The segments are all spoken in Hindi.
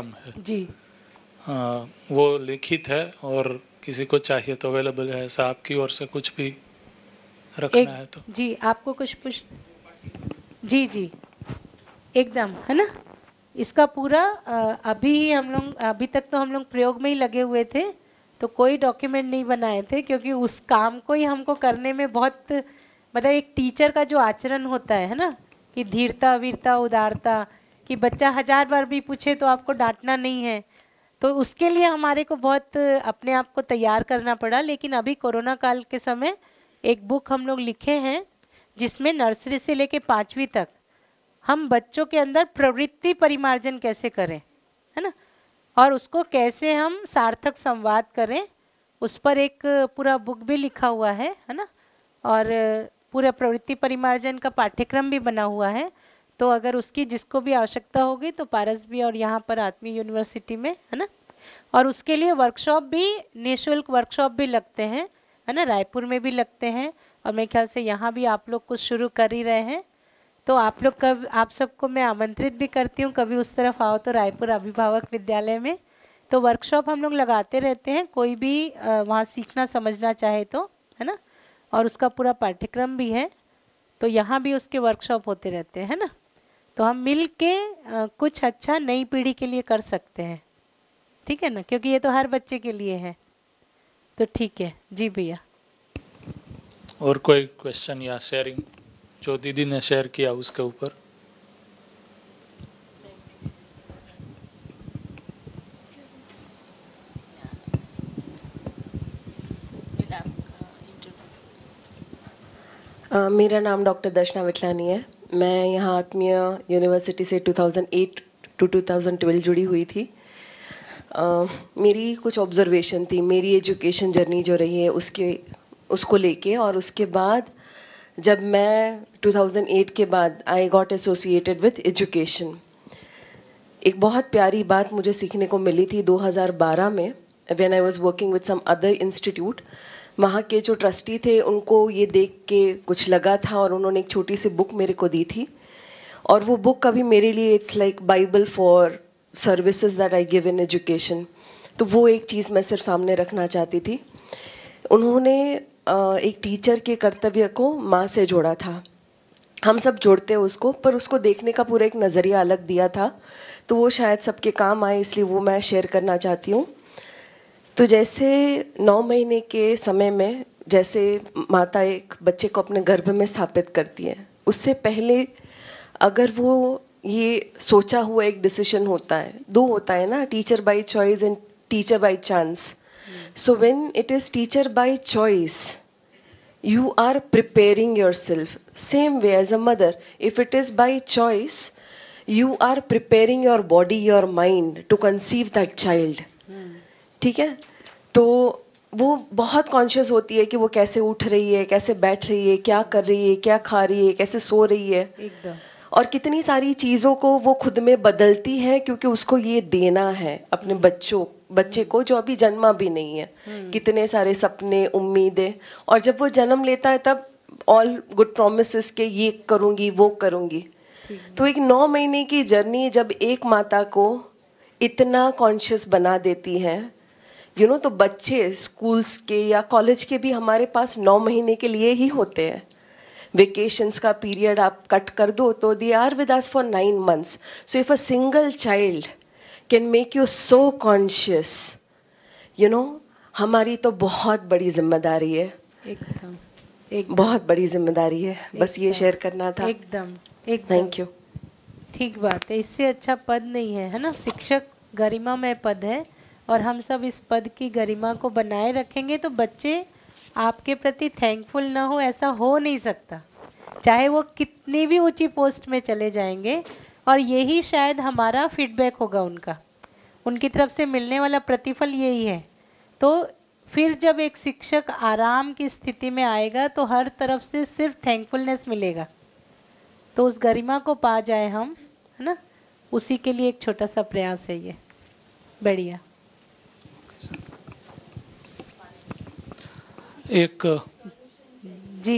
कार्यक्रम है जी आ, वो लिखित है और किसी को चाहिए तो अवेलेबल है ऐसा आपकी ओर से कुछ भी रखना एक, है तो जी आपको कुछ पूछ जी जी एकदम है ना इसका पूरा आ, अभी ही हम लोग अभी तक तो हम लोग प्रयोग में ही लगे हुए थे तो कोई डॉक्यूमेंट नहीं बनाए थे क्योंकि उस काम को ही हमको करने में बहुत मतलब एक टीचर का जो आचरण होता है है ना कि धीरता वीरता उदारता कि बच्चा हज़ार बार भी पूछे तो आपको डांटना नहीं है तो उसके लिए हमारे को बहुत अपने आप को तैयार करना पड़ा लेकिन अभी कोरोना काल के समय एक बुक हम लोग लिखे हैं जिसमें नर्सरी से लेके पाँचवीं तक हम बच्चों के अंदर प्रवृत्ति परिमार्जन कैसे करें है ना और उसको कैसे हम सार्थक संवाद करें उस पर एक पूरा बुक भी लिखा हुआ है है ना और पूरा प्रवृत्ति परिमार्जन का पाठ्यक्रम भी बना हुआ है तो अगर उसकी जिसको भी आवश्यकता होगी तो पारस भी और यहाँ पर आत्मी यूनिवर्सिटी में है ना और उसके लिए वर्कशॉप भी निःशुल्क वर्कशॉप भी लगते हैं है ना रायपुर में भी लगते हैं और मेरे ख्याल से यहाँ भी आप लोग कुछ शुरू कर ही रहे हैं तो आप लोग कब आप सबको मैं आमंत्रित भी करती हूँ कभी उस तरफ आओ तो रायपुर अभिभावक विद्यालय में तो वर्कशॉप हम लोग लगाते रहते हैं कोई भी वहाँ सीखना समझना चाहे तो है ना और उसका पूरा पाठ्यक्रम भी है तो यहाँ भी उसके वर्कशॉप होते रहते हैं है ना तो हम मिल के कुछ अच्छा नई पीढ़ी के लिए कर सकते हैं ठीक है ना क्योंकि ये तो हर बच्चे के लिए है तो ठीक है जी भैया और कोई क्वेश्चन या शेयरिंग जो दीदी ने शेयर किया उसके ऊपर Uh, मेरा नाम डॉक्टर दर्शना विठलानी है मैं यहाँ आत्मीय यूनिवर्सिटी से 2008 टू 2012 जुड़ी हुई थी आ, मेरी कुछ ऑब्जर्वेशन थी मेरी एजुकेशन जर्नी जो रही है उसके उसको लेके और उसके बाद जब मैं 2008 के बाद I got associated with education एक बहुत प्यारी बात मुझे सीखने को मिली थी 2012 में when I was working with some other institute वहाँ के जो ट्रस्टी थे उनको ये देख के कुछ लगा था और उन्होंने एक छोटी सी बुक मेरे को दी थी और वो बुक कभी मेरे लिए it's like Bible for services that I give in education तो वो एक चीज़ मैं सिर्फ सामने रखना चाहती थी उन्होंने एक टीचर के कर्तव्य को माँ से जोड़ा था हम सब जोड़ते हैं उसको पर उसको देखने का पूरा एक नज़रिया अलग दिया था तो वो शायद सबके काम आए इसलिए वो मैं शेयर करना चाहती हूँ तो जैसे नौ महीने के समय में जैसे माता एक बच्चे को अपने गर्भ में स्थापित करती है उससे पहले अगर वो ये सोचा हुआ एक डिसीजन होता है दो होता है ना teacher by choice and teacher by chance so when it is teacher by choice you are preparing yourself same way as a mother if it is by choice you are preparing your body your mind to conceive that child ठीक है तो वो बहुत कॉन्शियस होती है कि वो कैसे उठ रही है कैसे बैठ रही है क्या कर रही है क्या खा रही है कैसे सो रही है और कितनी सारी चीज़ों को वो खुद में बदलती है क्योंकि उसको ये देना है अपने हम्म। बच्चों बच्चे हम्म। को जो अभी जन्मा भी नहीं है हम्म। कितने सारे सपने उम्मीदें और जब वो जन्म लेता है तब ऑल गुड प्रोमिस के ये करूँगी वो करूँगी तो एक नौ महीने की जर्नी जब एक माता को इतना कॉन्शियस बना देती है यू नो तो बच्चे स्कूल्स के या कॉलेज के भी हमारे पास नौ महीने के लिए ही होते हैं वेकेशंस का पीरियड आप कट कर दो तो they are with us for nine months so if a single child can make you so conscious you know हमारी तो बहुत बड़ी जिम्मेदारी है एकदम एक बहुत बड़ी जिम्मेदारी है बस ये शेयर करना था एकदम एक थैंक यू ठीक बात है इससे अच्छा पद नहीं है है ना शिक्षक गरिमा में पद है और हम सब इस पद की गरिमा को बनाए रखेंगे तो बच्चे आपके प्रति थैंकफुल ना हो ऐसा हो नहीं सकता चाहे वो कितनी भी ऊंची पोस्ट में चले जाएंगे और यही शायद हमारा फीडबैक होगा उनका उनकी तरफ से मिलने वाला प्रतिफल यही है तो फिर जब एक शिक्षक आराम की स्थिति में आएगा तो हर तरफ से सिर्फ थैंकफुलनेस मिलेगा तो उस गरिमा को पा जाए हम है ना उसी के लिए एक छोटा सा प्रयास है ये बढ़िया एक जी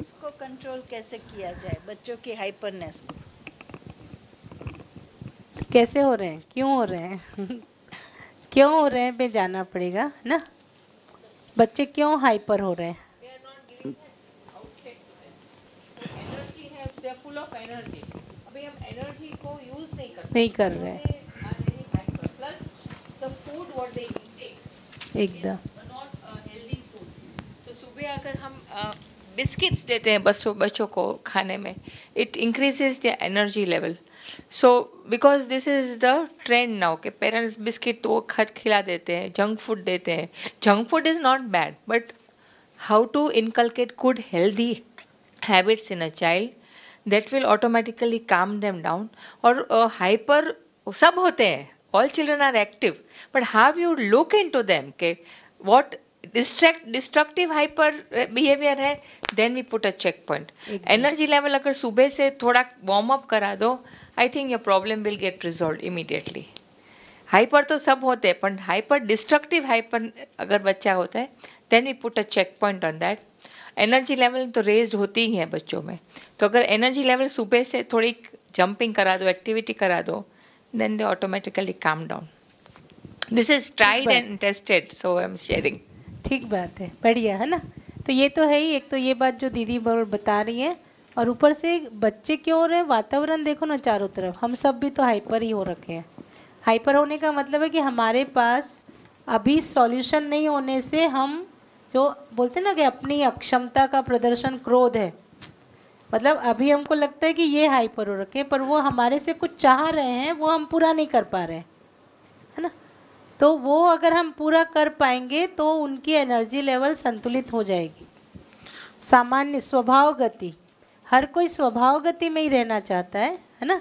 इसको कंट्रोल कैसे किया जाए बच्चों की हाइपरनेस को कैसे हो रहे हैं क्यों हो रहे हैं क्यों हो रहे हैं पे जाना पड़ेगा ना बच्चे क्यों हाइपर हो रहे हैं नहीं कर रहे हैं एकदम तो uh, सुबह अगर हम बिस्किट्स uh, देते हैं बच्चों बच्चों को खाने में it increases the energy level so because this is the trend now के पेरेंट्स बिस्किट तो खत खिला देते हैं जंक फूड देते हैं junk food is not bad but how to inculcate good healthy habits in a child that will automatically calm them down और हाइपर uh, सब होते हैं all children are active but how you look into them के what distract destructive hyper behaviour है then we put a check point energy level अगर सुबह से थोड़ा वार्म अप करा दो I think your problem will get resolve immediately hyper तो सब होते हैं पर हाइपर डिस्ट्रक्टिव हाइपर अगर बच्चा होता है then we put a check point on that energy level तो रेज होती ही है बच्चों में तो अगर एनर्जी लेवल सुबह से थोड़ी जंपिंग करा दो एक्टिविटी करा दो then they automatically calm down. This is tried and tested, so I'm sharing. ठीक बात है बढ़िया है ना तो ये तो है ही एक तो ये बात जो दीदी बता रही है और ऊपर से बच्चे क्यों हो रहे हैं वातावरण देखो ना चारों तरफ हम सब भी तो हाइपर ही हो रखे हैं हाइपर होने का मतलब है कि हमारे पास अभी सॉल्यूशन नहीं होने से हम जो बोलते हैं ना कि अपनी अक्षमता का प्रदर्शन क्रोध है मतलब अभी हमको लगता है कि ये पर हो रखे पर वो हमारे से कुछ चाह रहे हैं वो हम पूरा नहीं कर पा रहे है ना तो वो अगर हम पूरा कर पाएंगे तो उनकी एनर्जी लेवल संतुलित हो जाएगी सामान्य स्वभाव गति हर कोई स्वभाव गति में ही रहना चाहता है है ना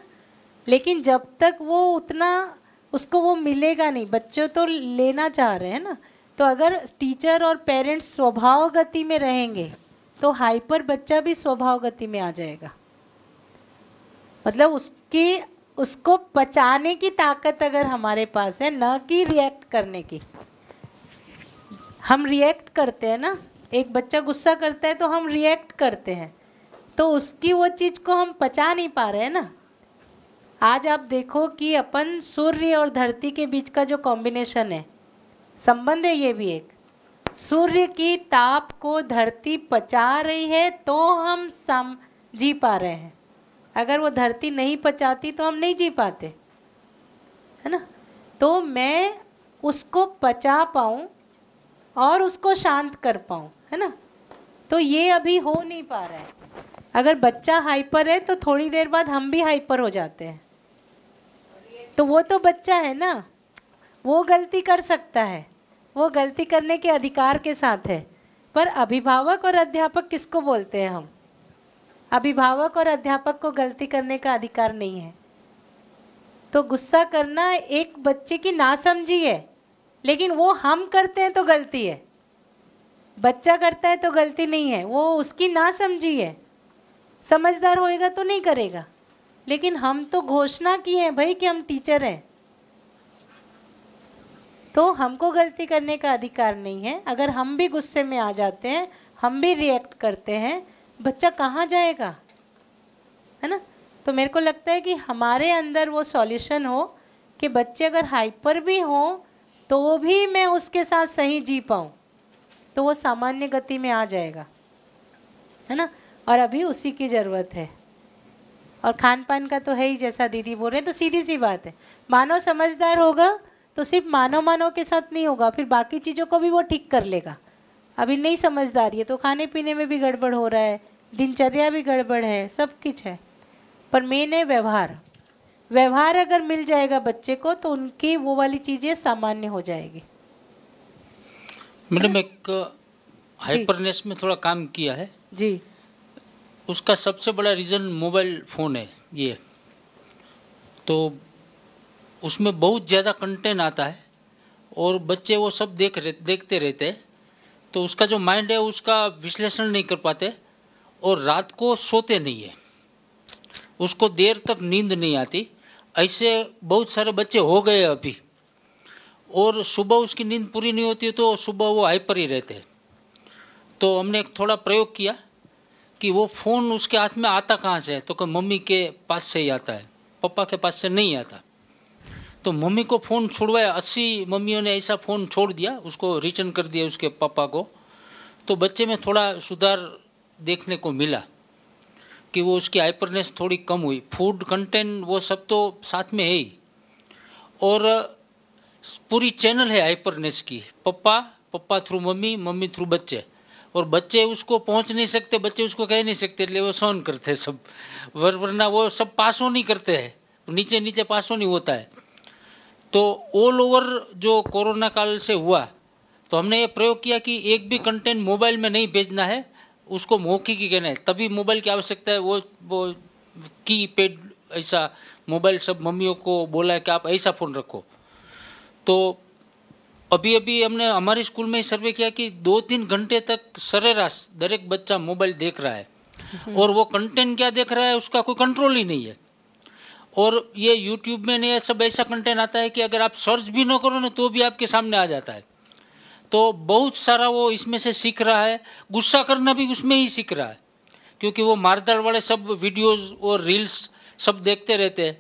लेकिन जब तक वो उतना उसको वो मिलेगा नहीं बच्चों तो लेना चाह रहे हैं ना तो अगर टीचर और पेरेंट्स स्वभाव गति में रहेंगे तो हाइपर बच्चा भी स्वभाव गति में आ जाएगा मतलब उसकी उसको पचाने की ताकत अगर हमारे पास है ना कि रिएक्ट करने की हम रिएक्ट करते हैं ना एक बच्चा गुस्सा करता है तो हम रिएक्ट करते हैं तो उसकी वो चीज़ को हम पचा नहीं पा रहे हैं ना आज आप देखो कि अपन सूर्य और धरती के बीच का जो कॉम्बिनेशन है संबंध है ये भी एक सूर्य की ताप को धरती पचा रही है तो हम सम जी पा रहे हैं अगर वो धरती नहीं पचाती तो हम नहीं जी पाते है ना तो मैं उसको पचा पाऊँ और उसको शांत कर पाऊँ है ना तो ये अभी हो नहीं पा रहा है अगर बच्चा हाइपर है तो थोड़ी देर बाद हम भी हाइपर हो जाते हैं तो वो तो बच्चा है ना वो गलती कर सकता है वो गलती करने के अधिकार के साथ है पर अभिभावक और अध्यापक किसको बोलते हैं हम अभिभावक और अध्यापक को गलती करने का अधिकार नहीं है तो गुस्सा करना एक बच्चे की नासमझी है लेकिन वो हम करते हैं तो गलती है बच्चा करता है तो गलती नहीं है वो उसकी नासमझी है समझदार होएगा तो नहीं करेगा लेकिन हम तो घोषणा की है भाई कि हम टीचर हैं तो हमको गलती करने का अधिकार नहीं है अगर हम भी गुस्से में आ जाते हैं हम भी रिएक्ट करते हैं बच्चा कहाँ जाएगा है ना तो मेरे को लगता है कि हमारे अंदर वो सॉल्यूशन हो कि बच्चे अगर हाइपर भी हो तो भी मैं उसके साथ सही जी पाऊँ तो वो सामान्य गति में आ जाएगा है ना और अभी उसी की ज़रूरत है और खान पान का तो है ही जैसा दीदी बोल रहे हैं तो सीधी सी बात है मानव समझदार होगा तो सिर्फ मानव मानव के साथ नहीं होगा फिर बाकी चीज़ों को भी वो ठीक कर लेगा अभी नहीं समझदारी है तो खाने पीने में भी गड़बड़ हो रहा है दिनचर्या भी गड़बड़ है सब कुछ है पर मेन है व्यवहार व्यवहार अगर मिल जाएगा बच्चे को तो उनकी वो वाली चीज़ें सामान्य हो जाएगी मैडम एक हाइपरनेस में थोड़ा काम किया है जी उसका सबसे बड़ा रीज़न मोबाइल फ़ोन है ये तो उसमें बहुत ज़्यादा कंटेंट आता है और बच्चे वो सब देख रहे देखते रहते हैं तो उसका जो माइंड है उसका विश्लेषण नहीं कर पाते और रात को सोते नहीं है उसको देर तक नींद नहीं आती ऐसे बहुत सारे बच्चे हो गए अभी और सुबह उसकी नींद पूरी नहीं होती तो सुबह वो हाइपर ही रहते हैं तो हमने एक थोड़ा प्रयोग किया कि वो फ़ोन उसके हाथ में आता कहाँ से है तो कि मम्मी के पास से ही आता है पापा के पास से नहीं आता तो मम्मी को फ़ोन छोड़वाया अस्सी मम्मियों ने ऐसा फ़ोन छोड़ दिया उसको रिटर्न कर दिया उसके पापा को तो बच्चे में थोड़ा सुधार देखने को मिला कि वो उसकी हाइपरनेस थोड़ी कम हुई फूड कंटेंट वो सब तो साथ में है ही और पूरी चैनल है हाइपरनेस की पप्पा पप्पा थ्रू मम्मी मम्मी थ्रू बच्चे और बच्चे उसको पहुंच नहीं सकते बच्चे उसको कह नहीं सकते इसलिए वो सहन करते सब वर वरना वो सब पासों नहीं करते हैं नीचे नीचे पासों नहीं होता है तो ऑल ओवर जो कोरोना काल से हुआ तो हमने ये प्रयोग किया कि एक भी कंटेंट मोबाइल में नहीं भेजना है उसको मौखिक ही कहना है तभी मोबाइल की आवश्यकता है वो वो की पेड ऐसा मोबाइल सब मम्मियों को बोला है कि आप ऐसा फ़ोन रखो तो अभी अभी हमने हमारे स्कूल में सर्वे किया कि दो तीन घंटे तक सरेराश दरेक बच्चा मोबाइल देख रहा है हम्म। और वो कंटेंट क्या देख रहा है उसका कोई कंट्रोल ही नहीं है और ये यूट्यूब में नहीं सब ऐसा कंटेंट आता है कि अगर आप सर्च भी ना करो ना तो भी आपके सामने आ जाता है तो बहुत सारा वो इसमें से सीख रहा है गुस्सा करना भी उसमें ही सीख रहा है क्योंकि वो मारदार वाले सब वीडियोस और रील्स सब देखते रहते हैं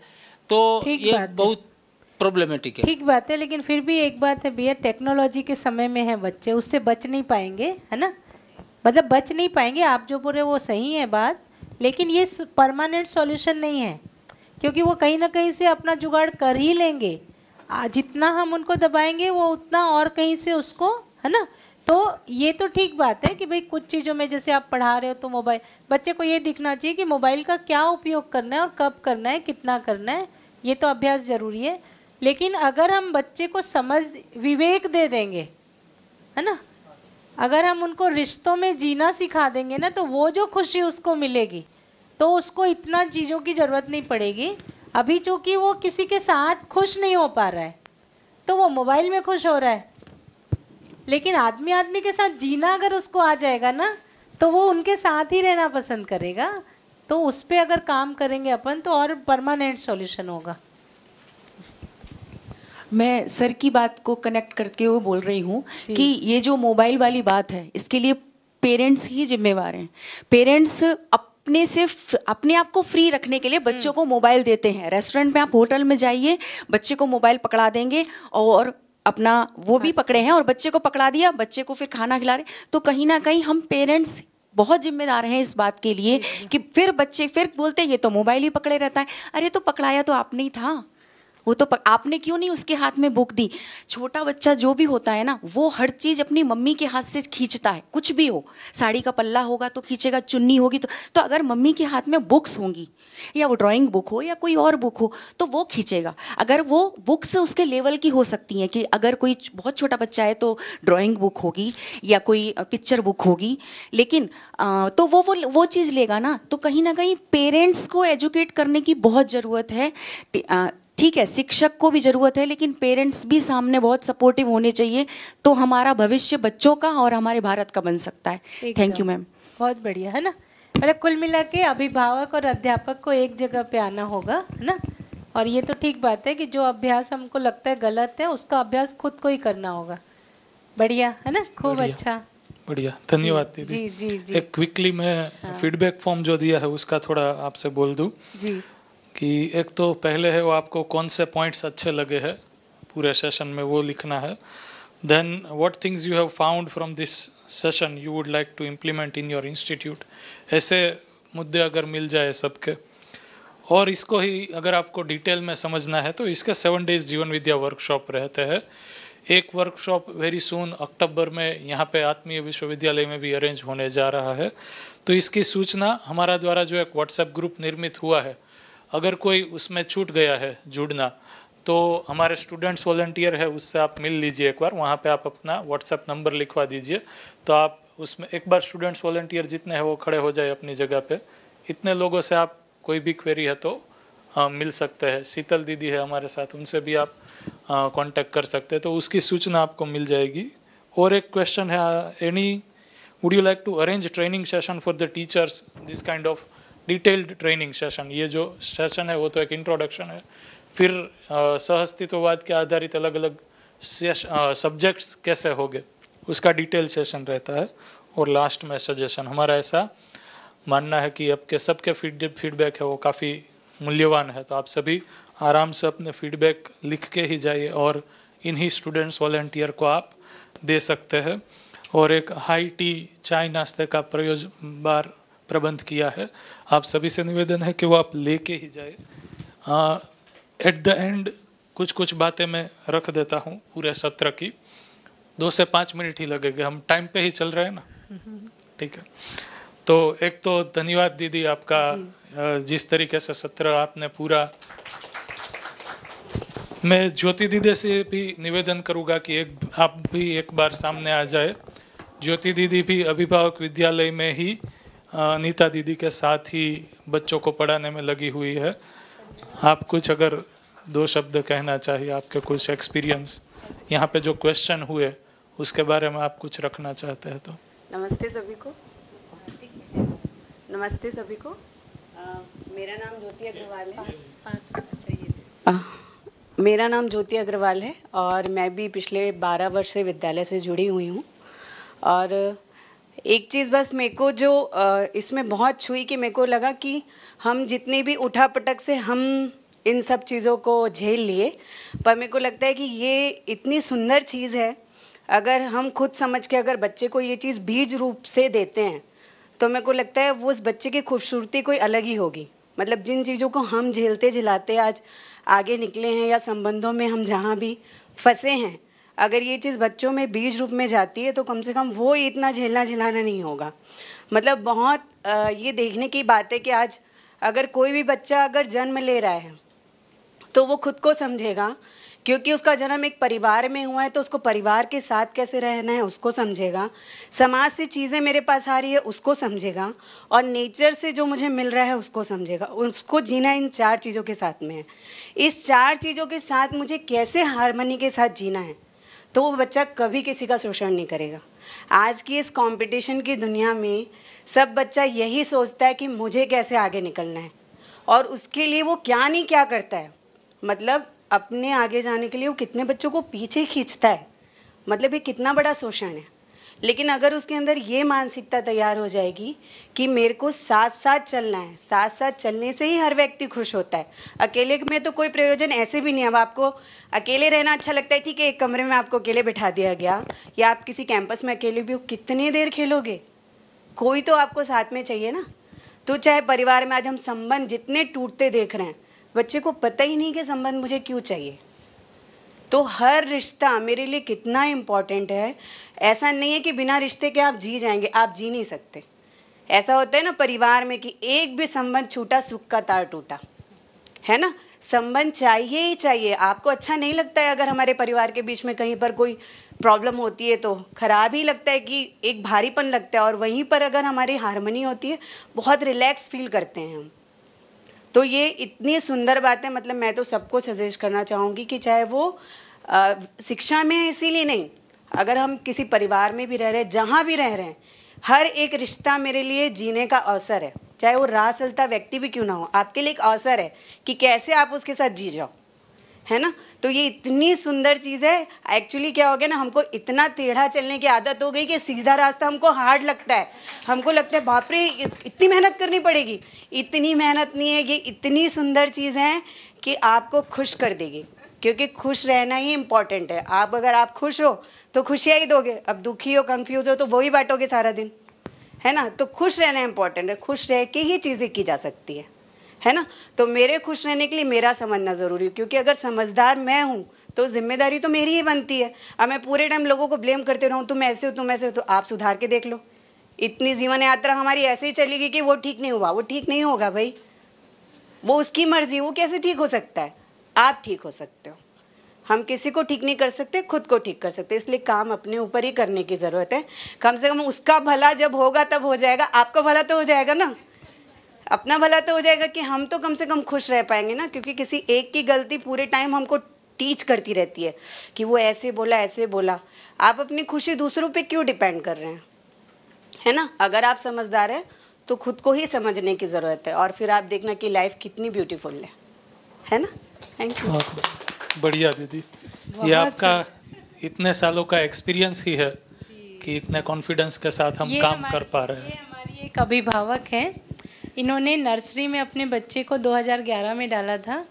तो ये बहुत प्रॉब्लमेटिक है ठीक बात है लेकिन फिर भी एक बात है भैया टेक्नोलॉजी के समय में है बच्चे उससे बच नहीं पाएंगे है ना मतलब बच नहीं पाएंगे आप जो बोल रहे वो सही है बात लेकिन ये परमानेंट सॉल्यूशन नहीं है क्योंकि वो कहीं ना कहीं से अपना जुगाड़ कर ही लेंगे जितना हम उनको दबाएंगे वो उतना और कहीं से उसको है ना तो ये तो ठीक बात है कि भाई कुछ चीज़ों में जैसे आप पढ़ा रहे हो तो मोबाइल बच्चे को ये दिखना चाहिए कि मोबाइल का क्या उपयोग करना है और कब करना है कितना करना है ये तो अभ्यास ज़रूरी है लेकिन अगर हम बच्चे को समझ विवेक दे देंगे है ना अगर हम उनको रिश्तों में जीना सिखा देंगे ना तो वो जो खुशी उसको मिलेगी तो उसको इतना चीज़ों की ज़रूरत नहीं पड़ेगी अभी चूंकि वो किसी के साथ खुश नहीं हो पा रहा है तो वो मोबाइल में खुश हो रहा है लेकिन आदमी आदमी के साथ जीना अगर उसको आ जाएगा ना तो वो उनके साथ ही रहना पसंद करेगा तो उस पर अगर काम करेंगे अपन तो और परमानेंट सॉल्यूशन होगा मैं सर की बात को कनेक्ट करके वो बोल रही हूँ कि ये जो मोबाइल वाली बात है इसके लिए पेरेंट्स ही जिम्मेवार हैं पेरेंट्स अप अपने से अपने आप को फ्री रखने के लिए बच्चों को मोबाइल देते हैं रेस्टोरेंट में आप होटल में जाइए बच्चे को मोबाइल पकड़ा देंगे और अपना वो भी हाँ। पकड़े हैं और बच्चे को पकड़ा दिया बच्चे को फिर खाना खिला रहे तो कहीं ना कहीं हम पेरेंट्स बहुत जिम्मेदार हैं इस बात के लिए कि फिर बच्चे फिर बोलते हैं ये तो मोबाइल ही पकड़े रहता है अरे तो पकड़ाया तो आपने ही था वो तो आपने क्यों नहीं उसके हाथ में बुक दी छोटा बच्चा जो भी होता है ना वो हर चीज़ अपनी मम्मी के हाथ से खींचता है कुछ भी हो साड़ी का पल्ला होगा तो खींचेगा चुन्नी होगी तो तो अगर मम्मी के हाथ में बुक्स होंगी या वो ड्राइंग बुक हो या कोई और बुक हो तो वो खींचेगा अगर वो बुक्स उसके लेवल की हो सकती हैं कि अगर कोई बहुत छोटा बच्चा है तो ड्राइंग बुक होगी या कोई पिक्चर बुक होगी लेकिन आ, तो वो वो वो चीज़ लेगा ना तो कहीं ना कहीं पेरेंट्स को एजुकेट करने की बहुत ज़रूरत है ठीक है शिक्षक को भी ज़रूरत है लेकिन पेरेंट्स भी सामने बहुत सपोर्टिव होने चाहिए तो हमारा भविष्य बच्चों का और हमारे भारत का बन सकता है थैंक यू मैम बहुत बढ़िया है ना मतलब कुल मिला के अभिभावक और अध्यापक को एक जगह पे आना होगा है ना और ये तो ठीक बात है कि जो अभ्यास हमको लगता है गलत है उसका अभ्यास खुद को ही करना होगा बढ़िया है ना खूब अच्छा बढ़िया धन्यवाद दीदी जी जी जी एक क्विकली मैं हाँ। फीडबैक फॉर्म जो दिया है उसका थोड़ा आपसे बोल दूं जी कि एक तो पहले है वो आपको कौन से पॉइंट्स अच्छे लगे हैं पूरे सेशन में वो लिखना है then what things you have found from this session you would like to implement in your institute ऐसे मुद्दे अगर मिल जाए सबके और इसको ही अगर आपको डिटेल में समझना है तो इसके सेवन डेज जीवन विद्या वर्कशॉप रहते हैं एक वर्कशॉप वेरी सुन अक्टूबर में यहाँ पे आत्मीय विश्वविद्यालय में भी अरेंज होने जा रहा है तो इसकी सूचना हमारा द्वारा जो एक व्हाट्सएप ग्रुप निर्मित हुआ है अगर कोई उसमें छूट गया है जुड़ना तो हमारे स्टूडेंट्स वॉल्टियर है उससे आप मिल लीजिए एक बार वहाँ पे आप अपना व्हाट्सएप नंबर लिखवा दीजिए तो आप उसमें एक बार स्टूडेंट्स वॉल्टियर जितने हैं वो खड़े हो जाए अपनी जगह पे इतने लोगों से आप कोई भी क्वेरी है तो आ, मिल सकते हैं शीतल दीदी है हमारे साथ उनसे भी आप कॉन्टैक्ट कर सकते हैं तो उसकी सूचना आपको मिल जाएगी और एक क्वेश्चन है any would you like to arrange training session for the teachers this kind of detailed training session ये जो सेशन है वो तो एक इंट्रोडक्शन है फिर सहअस्तित्ववाद के आधारित अलग अलग सब्जेक्ट्स कैसे होंगे उसका डिटेल सेशन रहता है और लास्ट में सजेशन हमारा ऐसा मानना है कि आपके सबके फीडबैक है वो काफ़ी मूल्यवान है तो आप सभी आराम से अपने फीडबैक लिख के ही जाइए और इन्हीं स्टूडेंट्स वॉलेंटियर को आप दे सकते हैं और एक हाई टी चाय नाश्ते का प्रयोजन बार प्रबंध किया है आप सभी से निवेदन है कि वो आप लेके ही जाए एट द एंड कुछ कुछ बातें मैं रख देता हूँ पूरे सत्र की दो से पाँच मिनट ही लगेगा हम टाइम पे ही चल रहे हैं ना ठीक है तो एक तो धन्यवाद दीदी आपका जिस तरीके से सत्र आपने पूरा मैं ज्योति दीदी से भी निवेदन करूँगा कि एक आप भी एक बार सामने आ जाए ज्योति दीदी भी अभिभावक विद्यालय में ही नीता दीदी के साथ ही बच्चों को पढ़ाने में लगी हुई है आप कुछ अगर दो शब्द कहना चाहिए आपके कुछ एक्सपीरियंस यहाँ पे जो क्वेश्चन हुए उसके बारे में आप कुछ रखना चाहते हैं तो नमस्ते सभी को नमस्ते सभी को मेरा नाम ज्योति अग्रवाल है मेरा नाम ज्योति अग्रवाल है और मैं भी पिछले बारह वर्ष से विद्यालय से जुड़ी हुई हूँ और एक चीज़ बस मेरे को जो इसमें बहुत छुई कि मेरे को लगा कि हम जितनी भी उठा पटक से हम इन सब चीज़ों को झेल लिए पर मेरे को लगता है कि ये इतनी सुंदर चीज़ है अगर हम खुद समझ के अगर बच्चे को ये चीज़ बीज रूप से देते हैं तो मेरे को लगता है वो उस बच्चे की खूबसूरती कोई अलग ही होगी मतलब जिन चीज़ों को हम झेलते झिलाते आज आगे निकले हैं या संबंधों में हम जहाँ भी फंसे हैं अगर ये चीज़ बच्चों में बीज रूप में जाती है तो कम से कम वो इतना झेलना झेलाना नहीं होगा मतलब बहुत ये देखने की बात है कि आज अगर कोई भी बच्चा अगर जन्म ले रहा है तो वो खुद को समझेगा क्योंकि उसका जन्म एक परिवार में हुआ है तो उसको परिवार के साथ कैसे रहना है उसको समझेगा समाज से चीज़ें मेरे पास आ रही है उसको समझेगा और नेचर से जो मुझे मिल रहा है उसको समझेगा उसको जीना इन चार चीज़ों के साथ में है इस चार चीज़ों के साथ मुझे कैसे हारमनी के साथ जीना है तो वो बच्चा कभी किसी का शोषण नहीं करेगा आज की इस कंपटीशन की दुनिया में सब बच्चा यही सोचता है कि मुझे कैसे आगे निकलना है और उसके लिए वो क्या नहीं क्या करता है मतलब अपने आगे जाने के लिए वो कितने बच्चों को पीछे खींचता है मतलब ये कितना बड़ा शोषण है लेकिन अगर उसके अंदर ये मानसिकता तैयार हो जाएगी कि मेरे को साथ साथ चलना है साथ साथ चलने से ही हर व्यक्ति खुश होता है अकेले में तो कोई प्रयोजन ऐसे भी नहीं अब आपको अकेले रहना अच्छा लगता है ठीक है एक कमरे में आपको अकेले बैठा दिया गया या आप किसी कैंपस में अकेले भी हो कितने देर खेलोगे कोई तो आपको साथ में चाहिए ना तो चाहे परिवार में आज हम संबंध जितने टूटते देख रहे हैं बच्चे को पता ही नहीं कि संबंध मुझे क्यों चाहिए तो हर रिश्ता मेरे लिए कितना इम्पॉर्टेंट है ऐसा नहीं है कि बिना रिश्ते के आप जी जाएंगे आप जी नहीं सकते ऐसा होता है ना परिवार में कि एक भी संबंध छूटा सुख का तार टूटा है ना संबंध चाहिए ही चाहिए आपको अच्छा नहीं लगता है अगर हमारे परिवार के बीच में कहीं पर कोई प्रॉब्लम होती है तो ख़राब ही लगता है कि एक भारीपन लगता है और वहीं पर अगर हमारी हारमोनी होती है बहुत रिलैक्स फील करते हैं हम तो ये इतनी सुंदर बातें मतलब मैं तो सबको सजेस्ट करना चाहूँगी कि चाहे वो शिक्षा में इसीलिए नहीं अगर हम किसी परिवार में भी रह रहे हैं जहाँ भी रह रहे हैं हर एक रिश्ता मेरे लिए जीने का अवसर है चाहे वो राह चलता व्यक्ति भी क्यों ना हो आपके लिए एक अवसर है कि कैसे आप उसके साथ जी जाओ है ना तो ये इतनी सुंदर चीज़ है एक्चुअली क्या हो गया ना हमको इतना टेढ़ा चलने की आदत हो गई कि सीधा रास्ता हमको हार्ड लगता है हमको लगता है बाप रे इतनी मेहनत करनी पड़ेगी इतनी मेहनत नहीं है ये इतनी सुंदर चीज़ है कि आपको खुश कर देगी क्योंकि खुश रहना ही इम्पॉर्टेंट है आप अगर आप खुश हो तो खुशियाँ ही दोगे अब दुखी हो कन्फ्यूज हो तो वही बांटोगे सारा दिन है ना तो खुश रहना इम्पॉर्टेंट है खुश रह के ही चीज़ें की जा सकती है है ना तो मेरे खुश रहने के लिए मेरा समझना ज़रूरी है क्योंकि अगर समझदार मैं हूँ तो जिम्मेदारी तो मेरी ही बनती है अब मैं पूरे टाइम लोगों को ब्लेम करते रहूँ तुम ऐसे हो तुम ऐसे हो तो आप सुधार के देख लो इतनी जीवन यात्रा हमारी ऐसे ही चलेगी कि वो ठीक नहीं हुआ वो ठीक नहीं होगा भाई वो उसकी मर्जी वो कैसे ठीक हो सकता है आप ठीक हो सकते हो हम किसी को ठीक नहीं कर सकते खुद को ठीक कर सकते इसलिए काम अपने ऊपर ही करने की ज़रूरत है कम से कम उसका भला जब होगा तब हो जाएगा आपका भला तो हो जाएगा ना अपना भला तो हो जाएगा कि हम तो कम से कम खुश रह पाएंगे ना क्योंकि किसी एक की गलती पूरे टाइम हमको टीच करती रहती है कि वो ऐसे बोला ऐसे बोला आप अपनी खुशी दूसरों पे क्यों डिपेंड कर रहे हैं है ना अगर आप समझदार हैं तो खुद को ही समझने की ज़रूरत है और फिर आप देखना कि लाइफ कितनी ब्यूटीफुल है है ना थैंक यू बढ़िया दीदी ये आपका इतने सालों का एक्सपीरियंस ही है कि इतने कॉन्फिडेंस के साथ हम काम कर पा रहे हैं ये हमारी एक अभिभावक हैं इन्होंने नर्सरी में अपने बच्चे को 2011 में डाला था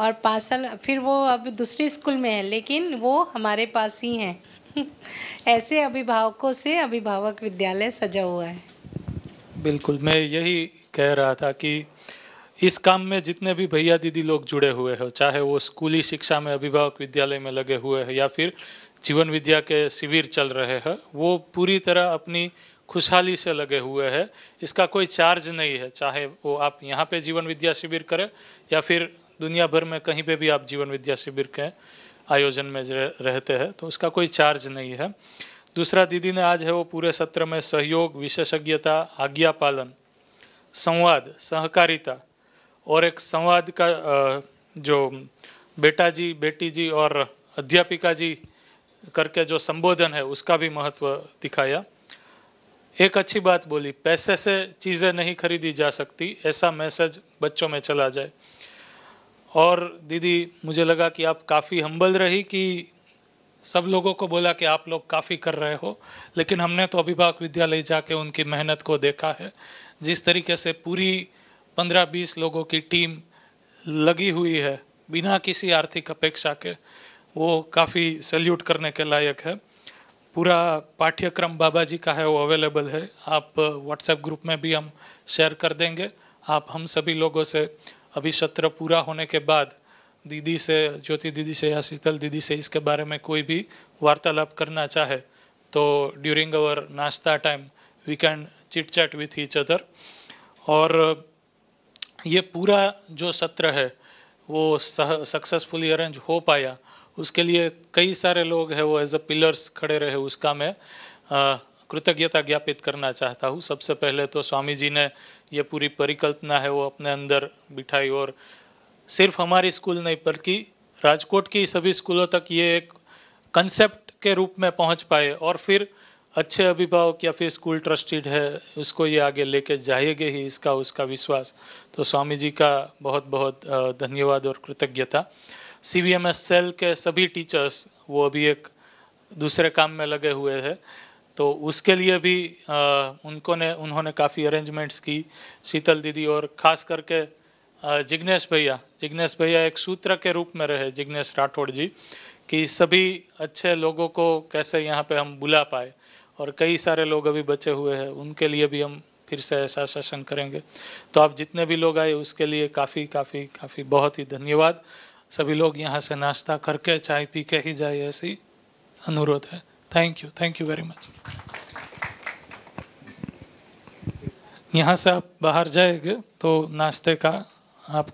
और पाँच साल फिर वो अब दूसरे स्कूल में है लेकिन वो हमारे पास ही हैं ऐसे अभिभावकों से अभिभावक विद्यालय सजा हुआ है बिल्कुल मैं यही कह रहा था कि इस काम में जितने भी भैया दीदी लोग जुड़े हुए हैं चाहे वो स्कूली शिक्षा में अभिभावक विद्यालय में लगे हुए हैं या फिर जीवन विद्या के शिविर चल रहे हैं वो पूरी तरह अपनी खुशहाली से लगे हुए हैं इसका कोई चार्ज नहीं है चाहे वो आप यहाँ पे जीवन विद्या शिविर करें या फिर दुनिया भर में कहीं पे भी आप जीवन विद्या शिविर के आयोजन में रहते हैं तो उसका कोई चार्ज नहीं है दूसरा दीदी ने आज है वो पूरे सत्र में सहयोग विशेषज्ञता आज्ञा पालन संवाद सहकारिता और एक संवाद का जो बेटा जी बेटी जी और अध्यापिका जी करके जो संबोधन है उसका भी महत्व दिखाया एक अच्छी बात बोली पैसे से चीज़ें नहीं खरीदी जा सकती ऐसा मैसेज बच्चों में चला जाए और दीदी मुझे लगा कि आप काफ़ी हम्बल रही कि सब लोगों को बोला कि आप लोग काफ़ी कर रहे हो लेकिन हमने तो अभिभावक विद्यालय जाके उनकी मेहनत को देखा है जिस तरीके से पूरी पंद्रह बीस लोगों की टीम लगी हुई है बिना किसी आर्थिक अपेक्षा के वो काफ़ी सैल्यूट करने के लायक है पूरा पाठ्यक्रम बाबा जी का है वो अवेलेबल है आप व्हाट्सएप ग्रुप में भी हम शेयर कर देंगे आप हम सभी लोगों से अभी सत्र पूरा होने के बाद दीदी से ज्योति दीदी से या शीतल दीदी से इसके बारे में कोई भी वार्तालाप करना चाहे तो during our nashta time we can chit chat with each other और ये पूरा जो सत्र है वो सक्सेसफुली अरेंज हो पाया उसके लिए कई सारे लोग हैं वो एज अ पिलर्स खड़े रहे उसका मैं कृतज्ञता ज्ञापित करना चाहता हूँ सबसे पहले तो स्वामी जी ने ये पूरी परिकल्पना है वो अपने अंदर बिठाई और सिर्फ हमारी स्कूल नहीं बल्कि राजकोट की सभी स्कूलों तक ये एक कंसेप्ट के रूप में पहुँच पाए और फिर अच्छे अभिभावक या फिर स्कूल ट्रस्टेड है उसको ये आगे लेके जाएंगे ही इसका उसका विश्वास तो स्वामी जी का बहुत बहुत धन्यवाद और कृतज्ञता सी एम एस सेल के सभी टीचर्स वो अभी एक दूसरे काम में लगे हुए हैं तो उसके लिए भी आ, उनको ने उन्होंने काफ़ी अरेंजमेंट्स की शीतल दीदी और ख़ास करके जिग्नेश भैया जिग्नेश भैया एक सूत्र के रूप में रहे जिग्नेश राठौड़ जी कि सभी अच्छे लोगों को कैसे यहाँ पे हम बुला पाए और कई सारे लोग अभी बचे हुए हैं उनके लिए भी हम फिर से ऐसा सेशन करेंगे तो आप जितने भी लोग आए उसके लिए काफ़ी काफ़ी काफ़ी बहुत ही धन्यवाद सभी लोग यहाँ से नाश्ता करके चाय पी के ही जाए ऐसी अनुरोध है thank you thank you very much यहाँ से आप बाहर जाएंगे तो नाश्ते का आपको